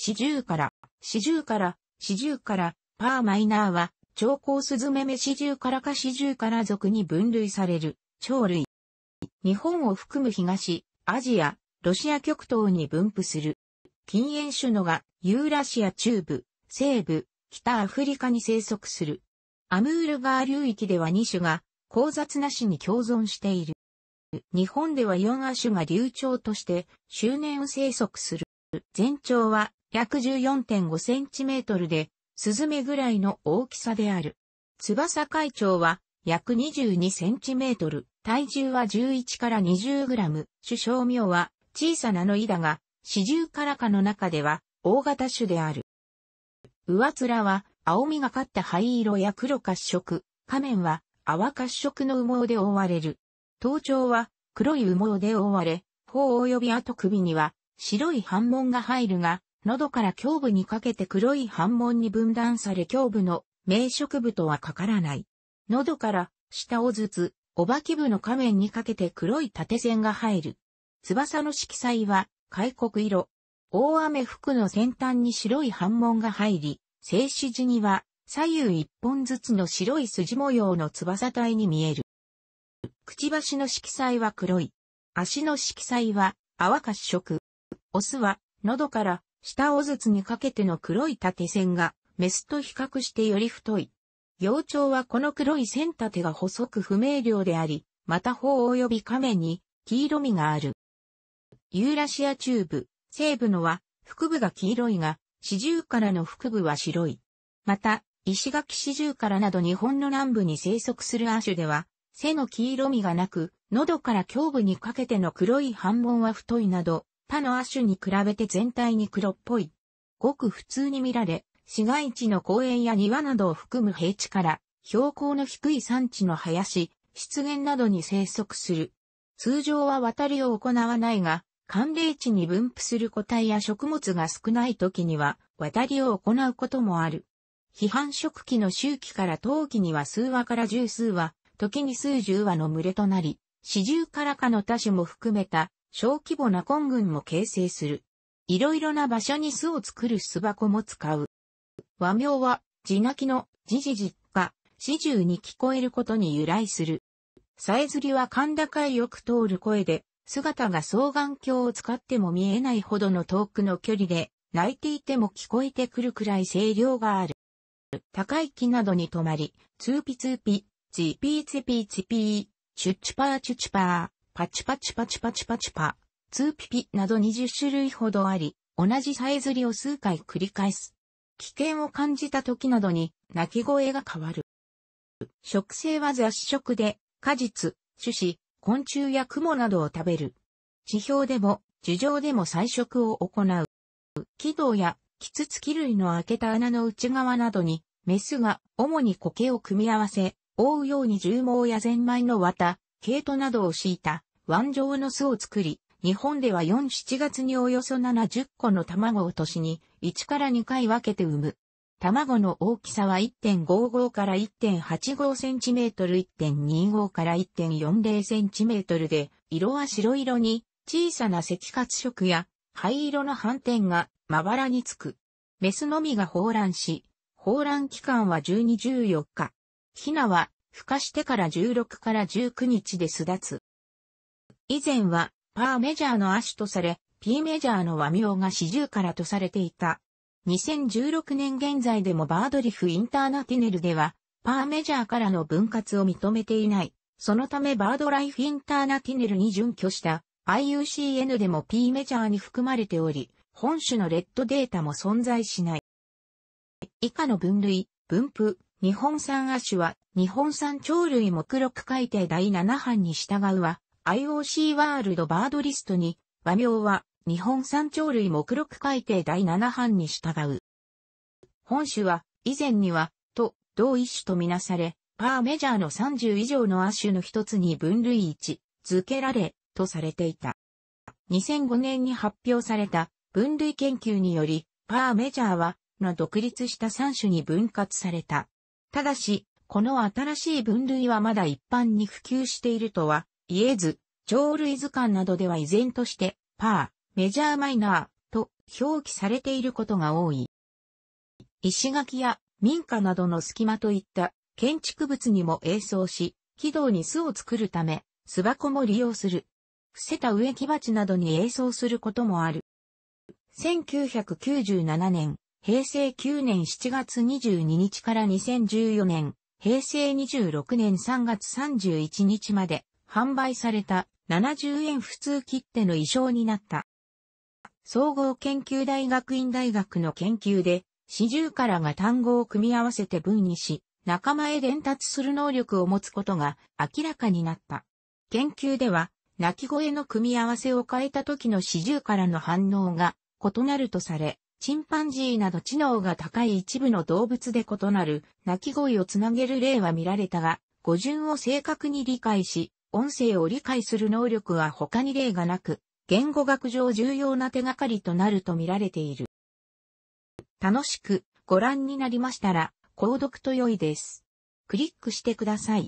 四十から、四十から、四十から、パーマイナーは、超高スズメメ四十からか四十から属に分類される、鳥類。日本を含む東、アジア、ロシア極東に分布する。禁煙種のが、ユーラシア中部、西部、北アフリカに生息する。アムール川流域では2種が、交雑なしに共存している。日本では4亜種が流暢として、周年生息する。全長は約 14.5cm で、スズメぐらいの大きさである。翼海長は約 22cm、体重は11から 20g、主小苗は小さなのいだが、四重からかの中では大型種である。上面は青みがかった灰色や黒褐色、仮面は泡褐色の羽毛で覆われる。頭頂は黒い羽毛で覆われ、頬及び後首には白い反紋が入るが、喉から胸部にかけて黒い斑紋に分断され胸部の名植部とはかからない。喉から下をずつ、おばき部の仮面にかけて黒い縦線が入る。翼の色彩は、開国色。大雨服の先端に白い斑紋が入り、静止時には左右一本ずつの白い筋模様の翼体に見える。くちばしの色彩は黒い。足の色彩はか褐色。オスは喉から下尾筒にかけての黒い縦線が、メスと比較してより太い。幼鳥はこの黒い線縦が細く不明瞭であり、また方及び亀に黄色みがある。ユーラシア中部、西部のは、腹部が黄色いが、四十からの腹部は白い。また、石垣四十からなど日本の南部に生息する亜種では、背の黄色みがなく、喉から胸部にかけての黒い斑紋は太いなど、他の亜種に比べて全体に黒っぽい。ごく普通に見られ、市街地の公園や庭などを含む平地から、標高の低い山地の林、湿原などに生息する。通常は渡りを行わないが、寒冷地に分布する個体や食物が少ない時には渡りを行うこともある。批判食期の周期から冬器には数羽から十数羽、時に数十羽の群れとなり、四十からかの多種も含めた小規模な根群も形成する。いろいろな場所に巣を作る巣箱も使う。和名は、地鳴きの、じじじが、始終に聞こえることに由来する。さえずりは甲高いよく通る声で、姿が双眼鏡を使っても見えないほどの遠くの距離で、泣いていても聞こえてくるくらい声量がある。高い木などに止まり、ツーピツーピ、チーピーツピーチピー、チュッチュパーチュッチュパー。パチパチパチパチパチパ、ツーピピなど20種類ほどあり、同じさえずりを数回繰り返す。危険を感じた時などに、鳴き声が変わる。食性は雑食で、果実、種子、昆虫や雲などを食べる。地表でも、樹上でも採食を行う。軌道や、キツツキ類の開けた穴の内側などに、メスが主に苔を組み合わせ、覆うように重毛やゼンマイの綿、毛糸などを敷いた腕状の巣を作り、日本では4、7月におよそ70個の卵を年に1から2回分けて産む。卵の大きさは1.55から1.85センチメートル1.25から1.40センチメートルで、色は白色に小さな赤褐色や灰色の斑点がまばらにつく。メスのみが放卵し、放卵期間は12、14日。ヒナは孵化してから16から19日で巣立つ。以前は、パーメジャーの亜種とされ、P メジャーの和名が四十からとされていた。2016年現在でもバードリフインターナティネルでは、パーメジャーからの分割を認めていない。そのためバードライフインターナティネルに準拠した IUCN でも P メジャーに含まれており、本種のレッドデータも存在しない。以下の分類、分布、日本産亜種は、日本産鳥類目録改定第7版に従うは、IOC ワールドバードリストに、和名は日本山鳥類目録改定第7版に従う。本種は以前には、と、同一種とみなされ、パーメジャーの30以上の亜種の一つに分類一、付けられ、とされていた。2005年に発表された分類研究により、パーメジャーは、の独立した3種に分割された。ただし、この新しい分類はまだ一般に普及しているとはイエズ、鳥類図鑑などでは依然として、パー、メジャーマイナーと表記されていることが多い。石垣や民家などの隙間といった建築物にも映像し、軌道に巣を作るため、巣箱も利用する。伏せた植木鉢などに映像することもある。1997年、平成9年7月22日から2014年、平成26年3月31日まで、販売された70円普通切手の衣装になった。総合研究大学院大学の研究で、四十からが単語を組み合わせて文にし、仲間へ伝達する能力を持つことが明らかになった。研究では、鳴き声の組み合わせを変えた時の四十からの反応が異なるとされ、チンパンジーなど知能が高い一部の動物で異なる鳴き声をつなげる例は見られたが、語順を正確に理解し、音声を理解する能力は他に例がなく、言語学上重要な手がかりとなると見られている。楽しくご覧になりましたら、購読と良いです。クリックしてください。